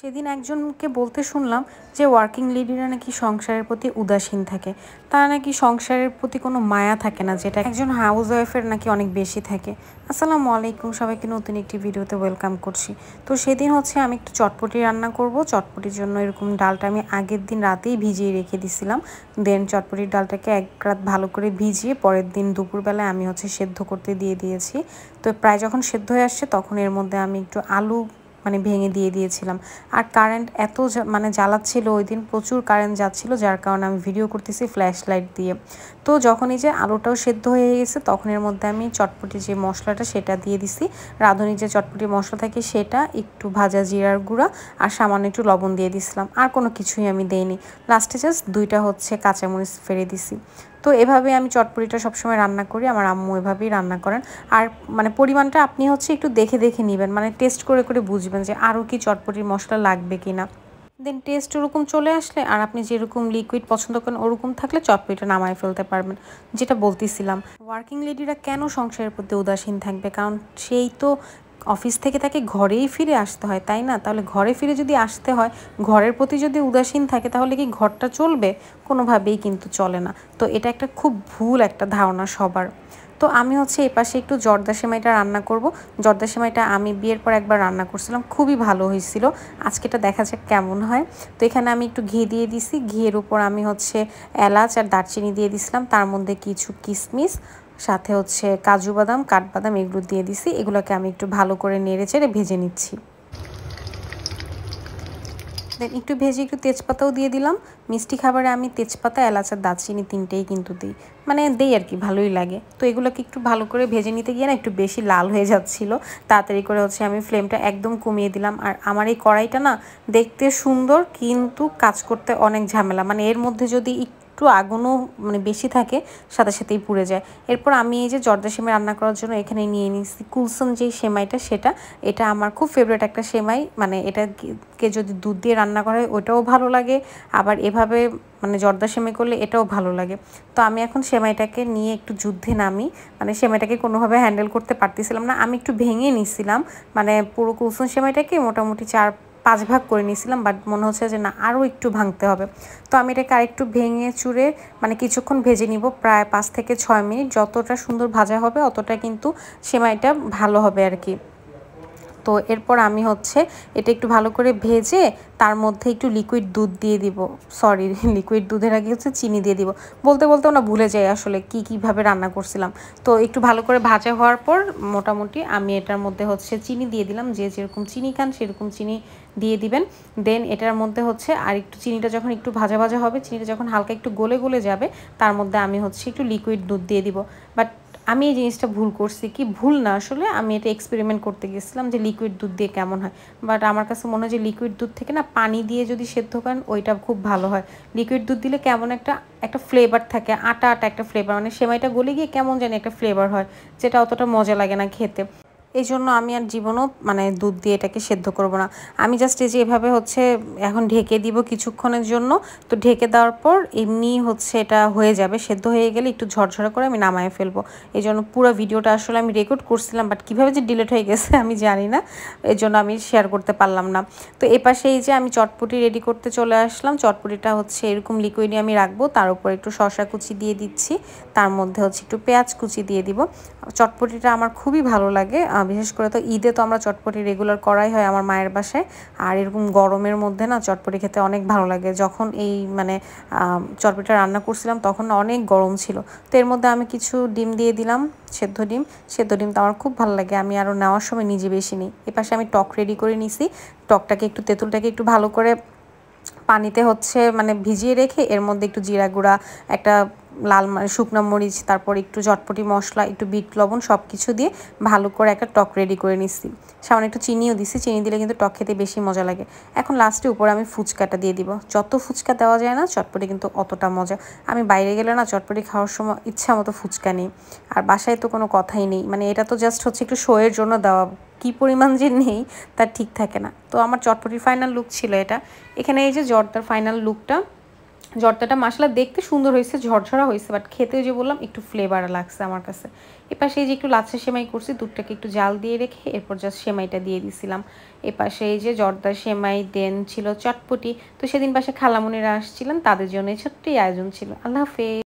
সেদিন একজনকে বলতে শুনলাম যে ওয়ার্কিং লেডিরা নাকি সংসারের প্রতি উদাসীন থাকে তারা নাকি সংসারের প্রতি কোনো মায়া থাকে না যেটা একজন হাউস ওয়াইফের নাকি অনেক বেশি থাকে আসসালামু আলাইকুম সবাইকে নতুন একটি ভিডিওতে ওয়েলকাম করছি তো সেদিন হচ্ছে আমি একটু চটপটি রান্না করব চটপটির জন্য এরকম ডালটা আমি আগের দিন রাতেই ভিজিয়ে রেখে দিছিলাম দেন চটপটির ডালটাকে এক রাত ভালো করে ভিজিয়ে পরের দিন দুপুরবেলায় আমি হচ্ছে সেদ্ধ করতে দিয়ে দিয়েছি তো প্রায় যখন সেদ্ধ হয়ে আসছে তখন এর মধ্যে আমি একটু আলু মানে ভেঙে দিয়ে দিয়েছিলাম আর কারেন্ট এত মানে জ্বালাচ্ছিল ওই দিন প্রচুর কারেন্ট যাচ্ছিল যার কারণে আমি ভিডিও করতেছি ফ্ল্যাশ লাইট দিয়ে তো যখন এই যে আলুটাও সেদ্ধ হয়ে গেছে তখন এর মধ্যে আমি চটপটি যে মশলাটা সেটা দিয়ে দিছি রাঁধুনি যে চটপটি মশলা থাকে সেটা একটু ভাজা জিরার গুঁড়া আর সামান্য একটু লবণ দিয়ে দিছিলাম আর কোনো কিছুই আমি দেইনি লাস্টে জাস্ট দুইটা হচ্ছে কাঁচামরিচ ফেলে দিছি তো এভাবে আমি চটপটিটা সবসময় রান্না করি আমার আম্মু এভাবেই রান্না করেন আর মানে পরিমাণটা আপনি হচ্ছে একটু দেখে দেখে নেবেন মানে টেস্ট করে করে বুঝবেন যে আরও কি চটপটির মশলা লাগবে কি না দেন টেস্ট ওরকম চলে আসলে আর আপনি যেরকম লিকুইড পছন্দ করেন ওরকম থাকলে চটপটিটা নামায় ফেলতে পারবেন যেটা বলতেছিলাম ওয়ার্কিং লেডিরা কেন সংসারের প্রতি উদাসীন থাকবে কারণ সেই তো অফিস থেকে তাকে ঘরেই ফিরে আসতে হয় তাই না তাহলে ঘরে ফিরে যদি আসতে হয় ঘরের প্রতি যদি উদাসীন থাকে তাহলে কি ঘরটা চলবে কোনোভাবেই কিন্তু চলে না তো এটা একটা খুব ভুল একটা ধারণা সবার তো আমি হচ্ছে এ পাশে একটু জর্দা সেমাইটা রান্না করব জর্দা সেমাইটা আমি বিয়ের পর একবার রান্না করছিলাম খুবই ভালো হয়েছিল আজকেটা দেখা যাক কেমন হয় তো এখানে আমি একটু ঘি দিয়ে দিছি ঘিয়ের উপর আমি হচ্ছে এলাচ আর দারচিনি দিয়ে দিছিলাম তার মধ্যে কিছু কিশমিশ সাথে হচ্ছে কাজু বাদাম কাঠবাদাম এগুলো দিয়ে দিছি এগুলোকে আমি একটু ভালো করে নেড়ে চেড়ে ভেজে নিচ্ছি দেন একটু ভেজে একটু তেজপাতাও দিয়ে দিলাম মিষ্টি খাবারে আমি তেজপাতা এলাচার দারচিনি তিনটেই কিন্তু দিই মানে দেই আর কি ভালোই লাগে তো এগুলোকে একটু ভালো করে ভেজে নিতে গিয়ে না একটু বেশি লাল হয়ে যাচ্ছিল তাড়াতাড়ি করে হচ্ছে আমি ফ্লেমটা একদম কমিয়ে দিলাম আর আমার এই কড়াইটা না দেখতে সুন্দর কিন্তু কাজ করতে অনেক ঝামেলা মানে এর মধ্যে যদি একটু আগুনও মানে বেশি থাকে সাথে সাথেই পুড়ে যায় এরপর আমি এই যে জর্দা সেমাই রান্না করার জন্য এখানে নিয়ে নিয়েছি কুলসুম যেই সেমাইটা সেটা এটা আমার খুব ফেভারিট একটা সেমাই মানে এটাকে যদি দুধ দিয়ে রান্না করা হয় ওটাও ভালো লাগে আবার এভাবে মানে জর্দা সেমাই করলে এটাও ভালো লাগে তো আমি এখন সেমাইটাকে নিয়ে একটু যুদ্ধে নামি মানে সেমাইটাকে কোনোভাবে হ্যান্ডেল করতে পারতেছিলাম না আমি একটু ভেঙে নিছিলাম মানে পুরো কুলসুম সেমাইটাকে মোটামুটি চার পাঁচ ভাগ করে নিয়েছিলাম বাট মনে হচ্ছে যে না আরও একটু ভাঙতে হবে তো আমি এটাকে আরেকটু ভেঙে চুড়ে মানে কিছুক্ষণ ভেজে নিব প্রায় পাঁচ থেকে ছয় মিনিট যতটা সুন্দর ভাজা হবে অতটা কিন্তু সেমাইটা ভালো হবে আর কি তো এরপর আমি হচ্ছে এটা একটু ভালো করে ভেজে তার মধ্যে একটু লিকুইড দুধ দিয়ে দিব সরি লিকুইড দুধের আগে হচ্ছে চিনি দিয়ে দিব বলতে বলতে ওরা ভুলে যাই আসলে কি কিভাবে রান্না করছিলাম তো একটু ভালো করে ভাজা হওয়ার পর মোটামুটি আমি এটার মধ্যে হচ্ছে চিনি দিয়ে দিলাম যে যেরকম চিনি খান সেরকম চিনি দিয়ে দিবেন দেন এটার মধ্যে হচ্ছে আর একটু চিনিটা যখন একটু ভাজা ভাজা হবে চিনিটা যখন হালকা একটু গলে গলে যাবে তার মধ্যে আমি হচ্ছে একটু লিকুইড দুধ দিয়ে দিব বাট আমি এই জিনিসটা ভুল করছি কি ভুল না আসলে আমি এটা এক্সপেরিমেন্ট করতে গেছিলাম যে লিকুইড দুধ দিয়ে কেমন হয় বাট আমার কাছে মনে হয় যে লিকুইড দুধ থেকে না পানি দিয়ে যদি সেদ্ধ করেন ওইটা খুব ভালো হয় লিকুইড দুধ দিলে কেমন একটা একটা ফ্লেভার থাকে আটা আটা একটা ফ্লেভার মানে সেমাইটা গলে গিয়ে কেমন জানি একটা ফ্লেভার হয় যেটা অতটা মজা লাগে না খেতে এই জন্য আমি আর জীবনও মানে দুধ দিয়ে এটাকে সেদ্ধ করব না আমি জাস্ট এই যে এভাবে হচ্ছে এখন ঢেকে দিব কিছুক্ষণের জন্য তো ঢেকে দেওয়ার পর এমনি হচ্ছে এটা হয়ে যাবে সেদ্ধ হয়ে গেলে একটু ঝরঝরা করে আমি নামায় ফেলবো এই জন্য পুরো ভিডিওটা আসলে আমি রেকর্ড করছিলাম বাট কীভাবে যে ডিলেট হয়ে গেছে আমি জানি না এই জন্য আমি শেয়ার করতে পারলাম না তো এ পাশে এই যে আমি চটপটি রেডি করতে চলে আসলাম চটপটিটা হচ্ছে এরকম লিকুইডে আমি রাখবো তার উপর একটু শশা কুচি দিয়ে দিচ্ছি তার মধ্যে হচ্ছে একটু পেঁয়াজ কুচি দিয়ে দিব চটপটিটা আমার খুবই ভালো লাগে বিশেষ করে তো ঈদে তো আমরা চটপটি রেগুলার করাই হয় আমার মায়ের বাসায় আর এরকম গরমের মধ্যে না চটপটি খেতে অনেক ভালো লাগে যখন এই মানে চটপটিটা রান্না করছিলাম তখন অনেক গরম ছিল তো এর মধ্যে আমি কিছু ডিম দিয়ে দিলাম সেদ্ধ ডিম সেদ্ধ ডিম তো আমার খুব ভালো লাগে আমি আরও নেওয়ার সময় নিজে বেশি নিই এপাশে আমি টক রেডি করে নিছি টকটাকে একটু তেঁতুলটাকে একটু ভালো করে পানিতে হচ্ছে মানে ভিজিয়ে রেখে এর মধ্যে একটু জিরা গুঁড়া একটা লাল মানে শুকনো মরিচ তারপর একটু চটপটি মশলা একটু বিট লবণ সব কিছু দিয়ে ভালো করে একটা টক রেডি করে নিচ্ছি সামনে একটু চিনিও দিছি চিনি দিলে কিন্তু টক খেতে বেশি মজা লাগে এখন লাস্টে উপরে আমি ফুচকাটা দিয়ে দিব যত ফুচকা দেওয়া যায় না চটপটি কিন্তু অতটা মজা আমি বাইরে গেলে না চটপটি খাওয়ার সময় ইচ্ছা মতো ফুচকা নেই আর বাসায় তো কোনো কথাই নেই মানে এটা তো জাস্ট হচ্ছে একটু শোয়ের জন্য দেওয়া কি পরিমাণ যে নেই তার ঠিক থাকে না তো আমার চটপটির ফাইনাল লুক ছিল এটা এখানে এই যে জর্দার ফাইনাল লুকটা জর্দাটা মশলা দেখতে সুন্দর হয়েছে ঝরঝরা হয়েছে বাট খেতে যে বললাম একটু ফ্লেভার লাগছে আমার কাছে এপাশে এই যে একটু লাচ্ছা সেমাই করছি দুধটাকে একটু জাল দিয়ে রেখে এরপর জাস্ট সেমাইটা দিয়ে দিছিলাম এপাশে এই যে জর্দা সেমাই দেন ছিল চটপটি তো সেদিন পাশে খালামুনিরা আসছিলেন তাদের জন্য ছোট্টই আয়োজন ছিল আল্লাহ হাফেজ